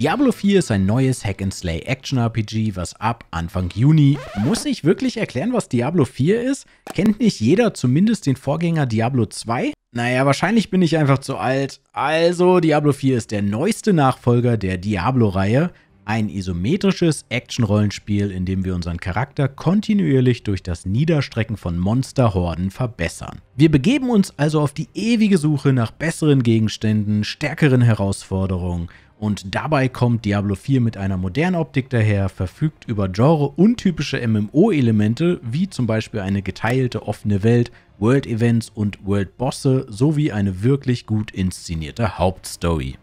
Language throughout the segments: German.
Diablo 4 ist ein neues Hack-and-Slay-Action-RPG, was ab Anfang Juni... Muss ich wirklich erklären, was Diablo 4 ist? Kennt nicht jeder zumindest den Vorgänger Diablo 2? Naja, wahrscheinlich bin ich einfach zu alt. Also, Diablo 4 ist der neueste Nachfolger der Diablo-Reihe. Ein isometrisches Action-Rollenspiel, in dem wir unseren Charakter kontinuierlich durch das Niederstrecken von Monsterhorden verbessern. Wir begeben uns also auf die ewige Suche nach besseren Gegenständen, stärkeren Herausforderungen, und dabei kommt Diablo 4 mit einer modernen Optik daher, verfügt über genre-untypische MMO-Elemente, wie zum Beispiel eine geteilte offene Welt, World-Events und World-Bosse, sowie eine wirklich gut inszenierte Hauptstory.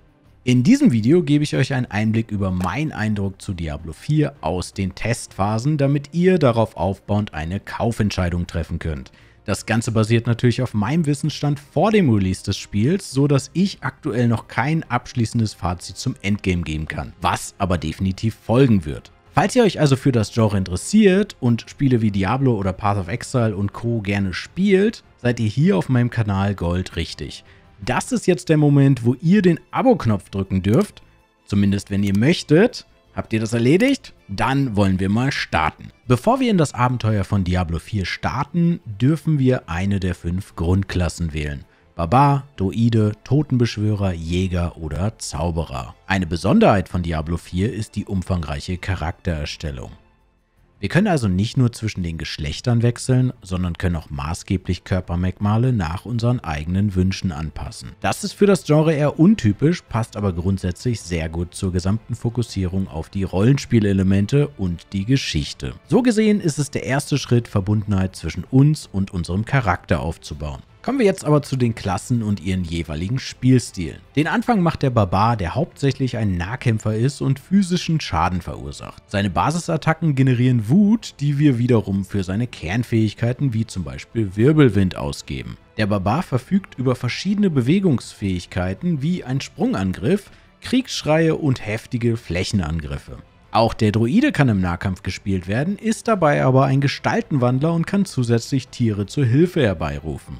In diesem Video gebe ich euch einen Einblick über meinen Eindruck zu Diablo 4 aus den Testphasen, damit ihr darauf aufbauend eine Kaufentscheidung treffen könnt. Das Ganze basiert natürlich auf meinem Wissensstand vor dem Release des Spiels, so dass ich aktuell noch kein abschließendes Fazit zum Endgame geben kann, was aber definitiv folgen wird. Falls ihr euch also für das Genre interessiert und Spiele wie Diablo oder Path of Exile und Co. gerne spielt, seid ihr hier auf meinem Kanal Gold richtig. Das ist jetzt der Moment, wo ihr den Abo-Knopf drücken dürft, zumindest wenn ihr möchtet. Habt ihr das erledigt? Dann wollen wir mal starten. Bevor wir in das Abenteuer von Diablo 4 starten, dürfen wir eine der fünf Grundklassen wählen. Barbar, Droide, Totenbeschwörer, Jäger oder Zauberer. Eine Besonderheit von Diablo 4 ist die umfangreiche Charaktererstellung. Wir können also nicht nur zwischen den Geschlechtern wechseln, sondern können auch maßgeblich Körpermerkmale nach unseren eigenen Wünschen anpassen. Das ist für das Genre eher untypisch, passt aber grundsätzlich sehr gut zur gesamten Fokussierung auf die Rollenspielelemente und die Geschichte. So gesehen ist es der erste Schritt, Verbundenheit zwischen uns und unserem Charakter aufzubauen. Kommen wir jetzt aber zu den Klassen und ihren jeweiligen Spielstilen. Den Anfang macht der Barbar, der hauptsächlich ein Nahkämpfer ist und physischen Schaden verursacht. Seine Basisattacken generieren Wut, die wir wiederum für seine Kernfähigkeiten wie zum Beispiel Wirbelwind ausgeben. Der Barbar verfügt über verschiedene Bewegungsfähigkeiten wie ein Sprungangriff, Kriegsschreie und heftige Flächenangriffe. Auch der Druide kann im Nahkampf gespielt werden, ist dabei aber ein Gestaltenwandler und kann zusätzlich Tiere zur Hilfe herbeirufen.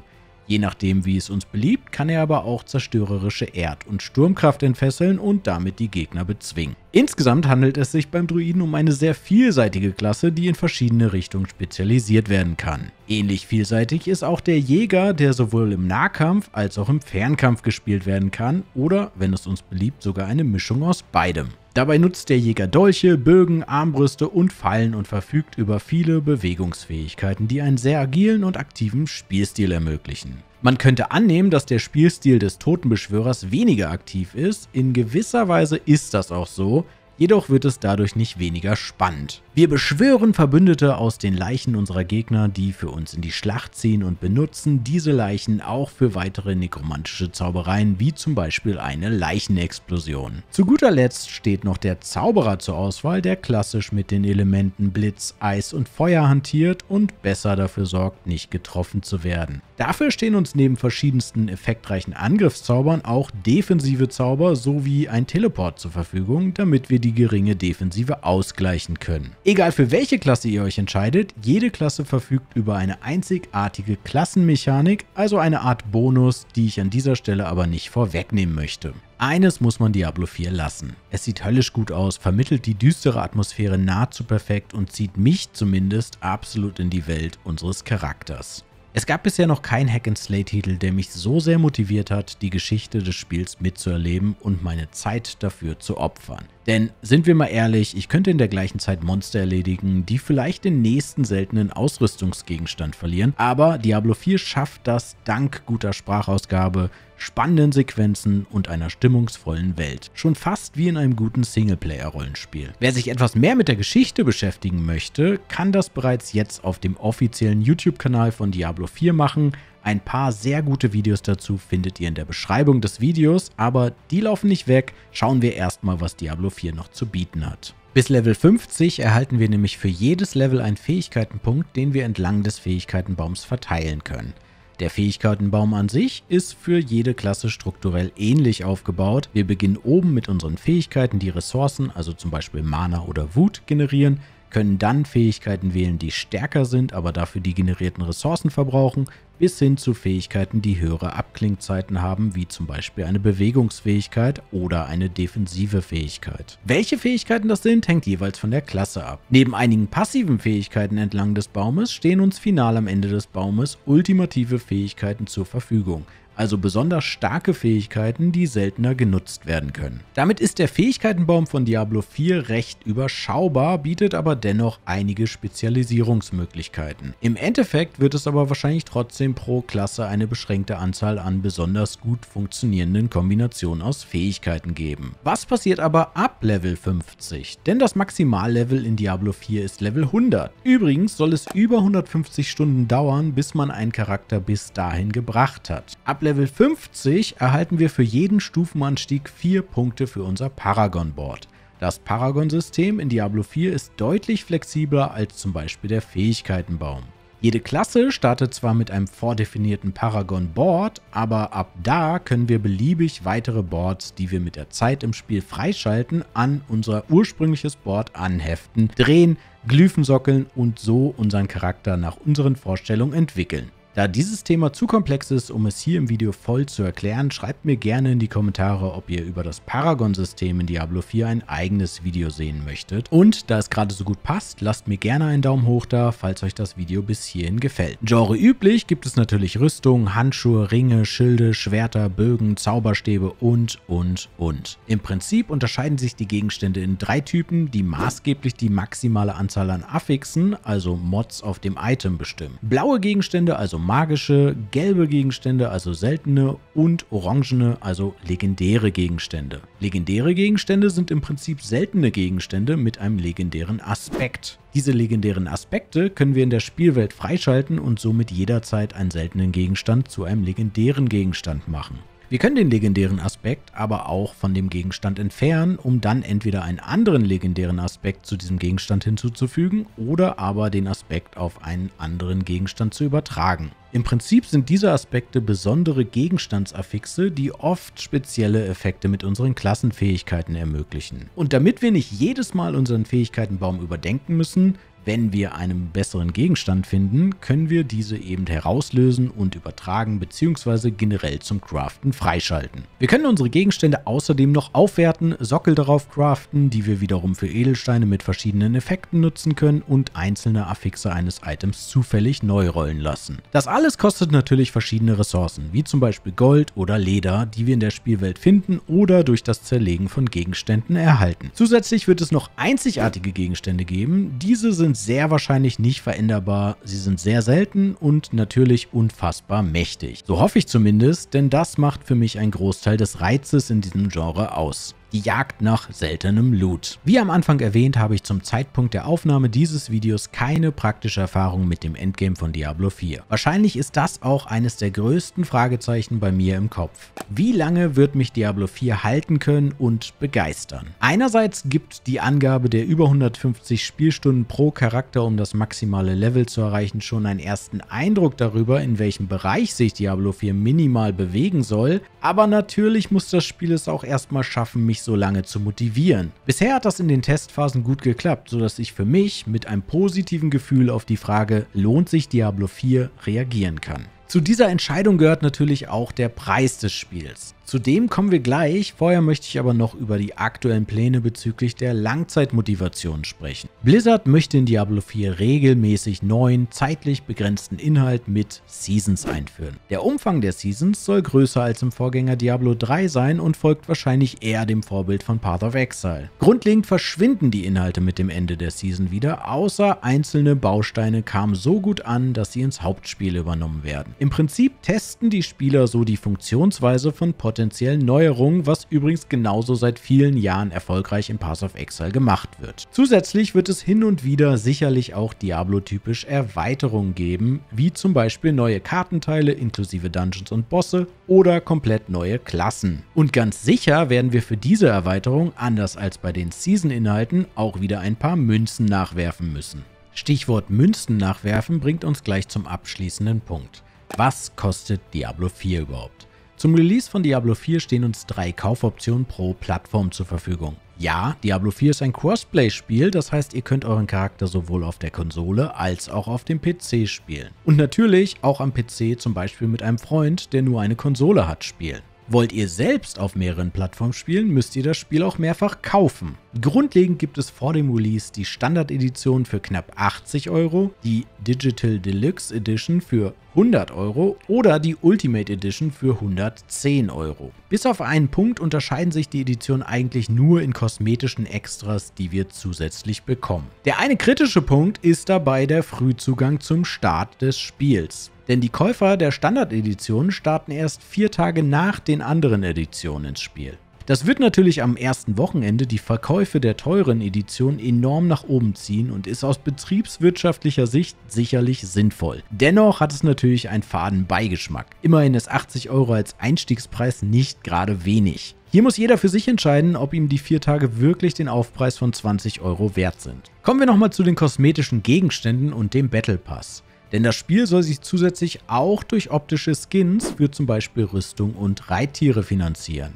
Je nachdem, wie es uns beliebt, kann er aber auch zerstörerische Erd- und Sturmkraft entfesseln und damit die Gegner bezwingen. Insgesamt handelt es sich beim Druiden um eine sehr vielseitige Klasse, die in verschiedene Richtungen spezialisiert werden kann. Ähnlich vielseitig ist auch der Jäger, der sowohl im Nahkampf als auch im Fernkampf gespielt werden kann oder, wenn es uns beliebt, sogar eine Mischung aus beidem. Dabei nutzt der Jäger Dolche, Bögen, Armbrüste und Fallen und verfügt über viele Bewegungsfähigkeiten, die einen sehr agilen und aktiven Spielstil ermöglichen. Man könnte annehmen, dass der Spielstil des Totenbeschwörers weniger aktiv ist, in gewisser Weise ist das auch so, Jedoch wird es dadurch nicht weniger spannend. Wir beschwören Verbündete aus den Leichen unserer Gegner, die für uns in die Schlacht ziehen und benutzen diese Leichen auch für weitere nekromantische Zaubereien, wie zum Beispiel eine Leichenexplosion. Zu guter Letzt steht noch der Zauberer zur Auswahl, der klassisch mit den Elementen Blitz, Eis und Feuer hantiert und besser dafür sorgt, nicht getroffen zu werden. Dafür stehen uns neben verschiedensten effektreichen Angriffszaubern auch defensive Zauber sowie ein Teleport zur Verfügung, damit wir die die geringe Defensive ausgleichen können. Egal für welche Klasse ihr euch entscheidet, jede Klasse verfügt über eine einzigartige Klassenmechanik, also eine Art Bonus, die ich an dieser Stelle aber nicht vorwegnehmen möchte. Eines muss man Diablo 4 lassen. Es sieht höllisch gut aus, vermittelt die düstere Atmosphäre nahezu perfekt und zieht mich zumindest absolut in die Welt unseres Charakters. Es gab bisher noch keinen Hack-and-Slay-Titel, der mich so sehr motiviert hat, die Geschichte des Spiels mitzuerleben und meine Zeit dafür zu opfern. Denn sind wir mal ehrlich, ich könnte in der gleichen Zeit Monster erledigen, die vielleicht den nächsten seltenen Ausrüstungsgegenstand verlieren, aber Diablo 4 schafft das dank guter Sprachausgabe, spannenden Sequenzen und einer stimmungsvollen Welt. Schon fast wie in einem guten Singleplayer-Rollenspiel. Wer sich etwas mehr mit der Geschichte beschäftigen möchte, kann das bereits jetzt auf dem offiziellen YouTube-Kanal von Diablo 4 machen, ein paar sehr gute Videos dazu findet ihr in der Beschreibung des Videos, aber die laufen nicht weg. Schauen wir erstmal, was Diablo 4 noch zu bieten hat. Bis Level 50 erhalten wir nämlich für jedes Level einen Fähigkeitenpunkt, den wir entlang des Fähigkeitenbaums verteilen können. Der Fähigkeitenbaum an sich ist für jede Klasse strukturell ähnlich aufgebaut. Wir beginnen oben mit unseren Fähigkeiten, die Ressourcen, also zum Beispiel Mana oder Wut, generieren können dann Fähigkeiten wählen, die stärker sind, aber dafür die generierten Ressourcen verbrauchen, bis hin zu Fähigkeiten, die höhere Abklingzeiten haben, wie zum Beispiel eine Bewegungsfähigkeit oder eine defensive Fähigkeit. Welche Fähigkeiten das sind, hängt jeweils von der Klasse ab. Neben einigen passiven Fähigkeiten entlang des Baumes stehen uns final am Ende des Baumes ultimative Fähigkeiten zur Verfügung also besonders starke Fähigkeiten, die seltener genutzt werden können. Damit ist der Fähigkeitenbaum von Diablo 4 recht überschaubar, bietet aber dennoch einige Spezialisierungsmöglichkeiten. Im Endeffekt wird es aber wahrscheinlich trotzdem pro Klasse eine beschränkte Anzahl an besonders gut funktionierenden Kombinationen aus Fähigkeiten geben. Was passiert aber ab Level 50? Denn das Maximallevel in Diablo 4 ist Level 100. Übrigens soll es über 150 Stunden dauern, bis man einen Charakter bis dahin gebracht hat. Ab Level Level 50 erhalten wir für jeden Stufenanstieg 4 Punkte für unser Paragon-Board. Das Paragon-System in Diablo 4 ist deutlich flexibler als zum Beispiel der Fähigkeitenbaum. Jede Klasse startet zwar mit einem vordefinierten Paragon-Board, aber ab da können wir beliebig weitere Boards, die wir mit der Zeit im Spiel freischalten, an unser ursprüngliches Board anheften, drehen, Glyphensockeln und so unseren Charakter nach unseren Vorstellungen entwickeln. Da dieses Thema zu komplex ist, um es hier im Video voll zu erklären, schreibt mir gerne in die Kommentare, ob ihr über das Paragon-System in Diablo 4 ein eigenes Video sehen möchtet. Und da es gerade so gut passt, lasst mir gerne einen Daumen hoch da, falls euch das Video bis hierhin gefällt. Genre üblich gibt es natürlich Rüstung, Handschuhe, Ringe, Schilde, Schwerter, Bögen, Zauberstäbe und, und, und. Im Prinzip unterscheiden sich die Gegenstände in drei Typen, die maßgeblich die maximale Anzahl an Affixen, also Mods auf dem Item bestimmen. Blaue Gegenstände, also magische, gelbe Gegenstände, also seltene, und orangene, also legendäre Gegenstände. Legendäre Gegenstände sind im Prinzip seltene Gegenstände mit einem legendären Aspekt. Diese legendären Aspekte können wir in der Spielwelt freischalten und somit jederzeit einen seltenen Gegenstand zu einem legendären Gegenstand machen. Wir können den legendären Aspekt aber auch von dem Gegenstand entfernen, um dann entweder einen anderen legendären Aspekt zu diesem Gegenstand hinzuzufügen oder aber den Aspekt auf einen anderen Gegenstand zu übertragen. Im Prinzip sind diese Aspekte besondere Gegenstandsaffixe, die oft spezielle Effekte mit unseren Klassenfähigkeiten ermöglichen. Und damit wir nicht jedes Mal unseren Fähigkeitenbaum überdenken müssen, wenn wir einen besseren Gegenstand finden, können wir diese eben herauslösen und übertragen bzw. generell zum Craften freischalten. Wir können unsere Gegenstände außerdem noch aufwerten, Sockel darauf craften, die wir wiederum für Edelsteine mit verschiedenen Effekten nutzen können und einzelne Affixe eines Items zufällig neu rollen lassen. Das alles kostet natürlich verschiedene Ressourcen, wie zum Beispiel Gold oder Leder, die wir in der Spielwelt finden oder durch das Zerlegen von Gegenständen erhalten. Zusätzlich wird es noch einzigartige Gegenstände geben, diese sind sehr wahrscheinlich nicht veränderbar, sie sind sehr selten und natürlich unfassbar mächtig. So hoffe ich zumindest, denn das macht für mich einen Großteil des Reizes in diesem Genre aus die Jagd nach seltenem Loot. Wie am Anfang erwähnt, habe ich zum Zeitpunkt der Aufnahme dieses Videos keine praktische Erfahrung mit dem Endgame von Diablo 4. Wahrscheinlich ist das auch eines der größten Fragezeichen bei mir im Kopf. Wie lange wird mich Diablo 4 halten können und begeistern? Einerseits gibt die Angabe der über 150 Spielstunden pro Charakter, um das maximale Level zu erreichen, schon einen ersten Eindruck darüber, in welchem Bereich sich Diablo 4 minimal bewegen soll, aber natürlich muss das Spiel es auch erstmal schaffen, mich mich so lange zu motivieren. Bisher hat das in den Testphasen gut geklappt, sodass ich für mich mit einem positiven Gefühl auf die Frage, lohnt sich Diablo 4, reagieren kann. Zu dieser Entscheidung gehört natürlich auch der Preis des Spiels. Zu dem kommen wir gleich, vorher möchte ich aber noch über die aktuellen Pläne bezüglich der Langzeitmotivation sprechen. Blizzard möchte in Diablo 4 regelmäßig neuen, zeitlich begrenzten Inhalt mit Seasons einführen. Der Umfang der Seasons soll größer als im Vorgänger Diablo 3 sein und folgt wahrscheinlich eher dem Vorbild von Path of Exile. Grundlegend verschwinden die Inhalte mit dem Ende der Season wieder, außer einzelne Bausteine kamen so gut an, dass sie ins Hauptspiel übernommen werden. Im Prinzip testen die Spieler so die Funktionsweise von Pot potenziellen Neuerungen, was übrigens genauso seit vielen Jahren erfolgreich in Pass of Exile gemacht wird. Zusätzlich wird es hin und wieder sicherlich auch Diablo-typisch Erweiterungen geben, wie zum Beispiel neue Kartenteile inklusive Dungeons und Bosse oder komplett neue Klassen. Und ganz sicher werden wir für diese Erweiterung, anders als bei den Season-Inhalten, auch wieder ein paar Münzen nachwerfen müssen. Stichwort Münzen nachwerfen bringt uns gleich zum abschließenden Punkt. Was kostet Diablo 4 überhaupt? Zum Release von Diablo 4 stehen uns drei Kaufoptionen pro Plattform zur Verfügung. Ja, Diablo 4 ist ein Crossplay-Spiel, das heißt, ihr könnt euren Charakter sowohl auf der Konsole als auch auf dem PC spielen. Und natürlich auch am PC zum Beispiel mit einem Freund, der nur eine Konsole hat, spielen. Wollt ihr selbst auf mehreren Plattformen spielen, müsst ihr das Spiel auch mehrfach kaufen. Grundlegend gibt es vor dem Release die Standard-Edition für knapp 80 Euro, die Digital Deluxe Edition für 100 Euro oder die Ultimate Edition für 110 Euro. Bis auf einen Punkt unterscheiden sich die Editionen eigentlich nur in kosmetischen Extras, die wir zusätzlich bekommen. Der eine kritische Punkt ist dabei der Frühzugang zum Start des Spiels. Denn die Käufer der Standard-Edition starten erst vier Tage nach den anderen Editionen ins Spiel. Das wird natürlich am ersten Wochenende die Verkäufe der teuren Edition enorm nach oben ziehen und ist aus betriebswirtschaftlicher Sicht sicherlich sinnvoll. Dennoch hat es natürlich einen faden Beigeschmack. Immerhin ist 80 Euro als Einstiegspreis nicht gerade wenig. Hier muss jeder für sich entscheiden, ob ihm die vier Tage wirklich den Aufpreis von 20 Euro wert sind. Kommen wir nochmal zu den kosmetischen Gegenständen und dem Battle Pass. Denn das Spiel soll sich zusätzlich auch durch optische Skins für zum Beispiel Rüstung und Reittiere finanzieren.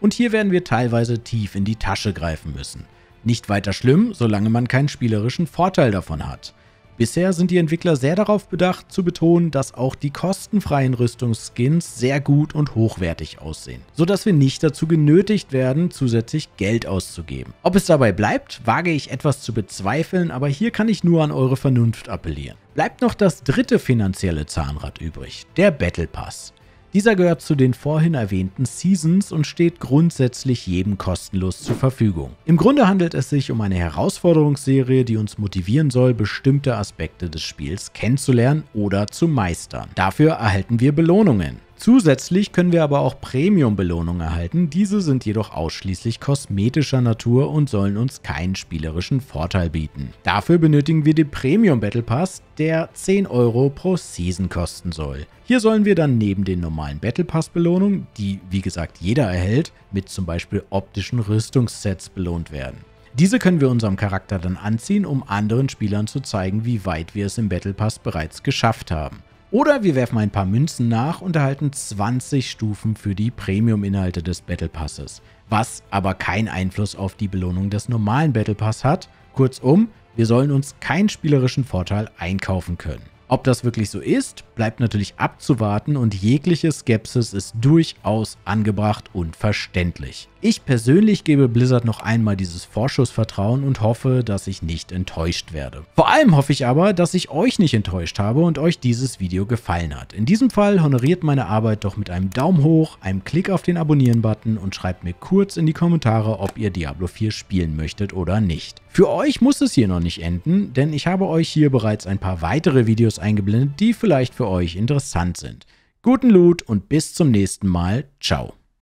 Und hier werden wir teilweise tief in die Tasche greifen müssen. Nicht weiter schlimm, solange man keinen spielerischen Vorteil davon hat. Bisher sind die Entwickler sehr darauf bedacht zu betonen, dass auch die kostenfreien Rüstungsskins sehr gut und hochwertig aussehen, so dass wir nicht dazu genötigt werden, zusätzlich Geld auszugeben. Ob es dabei bleibt, wage ich etwas zu bezweifeln, aber hier kann ich nur an eure Vernunft appellieren. Bleibt noch das dritte finanzielle Zahnrad übrig, der Battle Pass. Dieser gehört zu den vorhin erwähnten Seasons und steht grundsätzlich jedem kostenlos zur Verfügung. Im Grunde handelt es sich um eine Herausforderungsserie, die uns motivieren soll, bestimmte Aspekte des Spiels kennenzulernen oder zu meistern. Dafür erhalten wir Belohnungen. Zusätzlich können wir aber auch Premium-Belohnungen erhalten, diese sind jedoch ausschließlich kosmetischer Natur und sollen uns keinen spielerischen Vorteil bieten. Dafür benötigen wir den Premium Battle Pass, der 10 Euro pro Season kosten soll. Hier sollen wir dann neben den normalen Battle Pass Belohnungen, die wie gesagt jeder erhält, mit zum Beispiel optischen Rüstungssets belohnt werden. Diese können wir unserem Charakter dann anziehen, um anderen Spielern zu zeigen, wie weit wir es im Battle Pass bereits geschafft haben. Oder wir werfen ein paar Münzen nach und erhalten 20 Stufen für die Premium-Inhalte des Battle Passes, was aber keinen Einfluss auf die Belohnung des normalen Battle Pass hat. Kurzum, wir sollen uns keinen spielerischen Vorteil einkaufen können. Ob das wirklich so ist, bleibt natürlich abzuwarten und jegliche Skepsis ist durchaus angebracht und verständlich. Ich persönlich gebe Blizzard noch einmal dieses Vorschussvertrauen und hoffe, dass ich nicht enttäuscht werde. Vor allem hoffe ich aber, dass ich euch nicht enttäuscht habe und euch dieses Video gefallen hat. In diesem Fall honoriert meine Arbeit doch mit einem Daumen hoch, einem Klick auf den Abonnieren-Button und schreibt mir kurz in die Kommentare, ob ihr Diablo 4 spielen möchtet oder nicht. Für euch muss es hier noch nicht enden, denn ich habe euch hier bereits ein paar weitere Videos eingeblendet, die vielleicht für euch interessant sind. Guten Loot und bis zum nächsten Mal. Ciao.